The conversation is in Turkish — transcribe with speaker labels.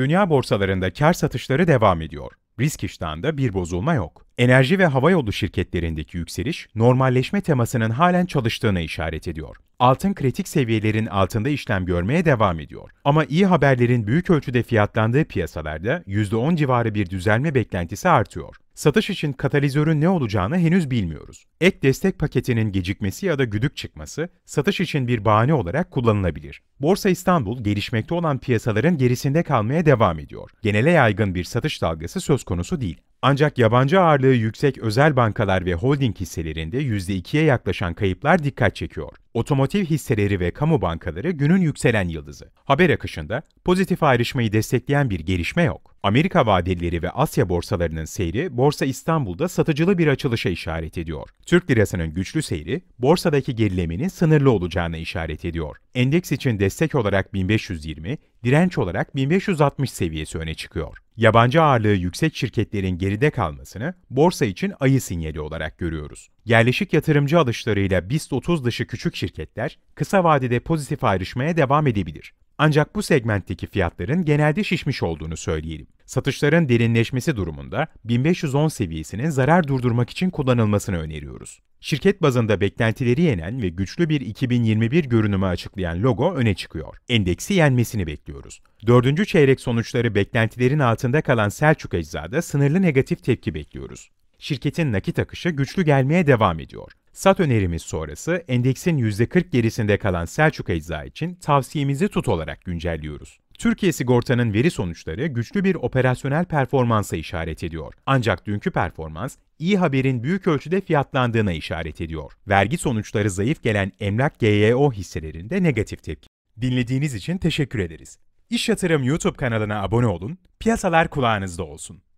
Speaker 1: Dünya borsalarında kar satışları devam ediyor. Risk iştahında bir bozulma yok enerji ve havayolu şirketlerindeki yükseliş normalleşme temasının halen çalıştığına işaret ediyor. Altın kritik seviyelerin altında işlem görmeye devam ediyor. Ama iyi haberlerin büyük ölçüde fiyatlandığı piyasalarda %10 civarı bir düzelme beklentisi artıyor. Satış için katalizörün ne olacağını henüz bilmiyoruz. Ek destek paketinin gecikmesi ya da güdük çıkması satış için bir bahane olarak kullanılabilir. Borsa İstanbul gelişmekte olan piyasaların gerisinde kalmaya devam ediyor. Genele yaygın bir satış dalgası söz konusu değil. Ancak yabancı ağırlığı yüksek özel bankalar ve holding hisselerinde %2'ye yaklaşan kayıplar dikkat çekiyor. Otomotiv hisseleri ve kamu bankaları günün yükselen yıldızı. Haber akışında pozitif ayrışmayı destekleyen bir gelişme yok. Amerika vadelileri ve Asya borsalarının seyri Borsa İstanbul'da satıcılı bir açılışa işaret ediyor. Türk lirasının güçlü seyri borsadaki gerileminin sınırlı olacağına işaret ediyor. Endeks için destek olarak 1520, direnç olarak 1560 seviyesi öne çıkıyor. Yabancı ağırlığı yüksek şirketlerin geride kalmasını borsa için ayı sinyali olarak görüyoruz. Yerleşik yatırımcı alışlarıyla BIST 30 dışı küçük şirketler kısa vadede pozitif ayrışmaya devam edebilir. Ancak bu segmentteki fiyatların genelde şişmiş olduğunu söyleyelim. Satışların derinleşmesi durumunda 1510 seviyesinin zarar durdurmak için kullanılmasını öneriyoruz. Şirket bazında beklentileri yenen ve güçlü bir 2021 görünümü açıklayan logo öne çıkıyor. Endeksi yenmesini bekliyoruz. Dördüncü çeyrek sonuçları beklentilerin altında kalan Selçuk Ecza'da sınırlı negatif tepki bekliyoruz şirketin nakit akışı güçlü gelmeye devam ediyor. Sat önerimiz sonrası endeksin %40 gerisinde kalan Selçuk Ecza için tavsiyemizi tut olarak güncelliyoruz. Türkiye Sigorta'nın veri sonuçları güçlü bir operasyonel performansa işaret ediyor. Ancak dünkü performans iyi haberin büyük ölçüde fiyatlandığına işaret ediyor. Vergi sonuçları zayıf gelen emlak GYO hisselerinde negatif tepki. Dinlediğiniz için teşekkür ederiz. İş Yatırım YouTube kanalına abone olun, piyasalar kulağınızda olsun.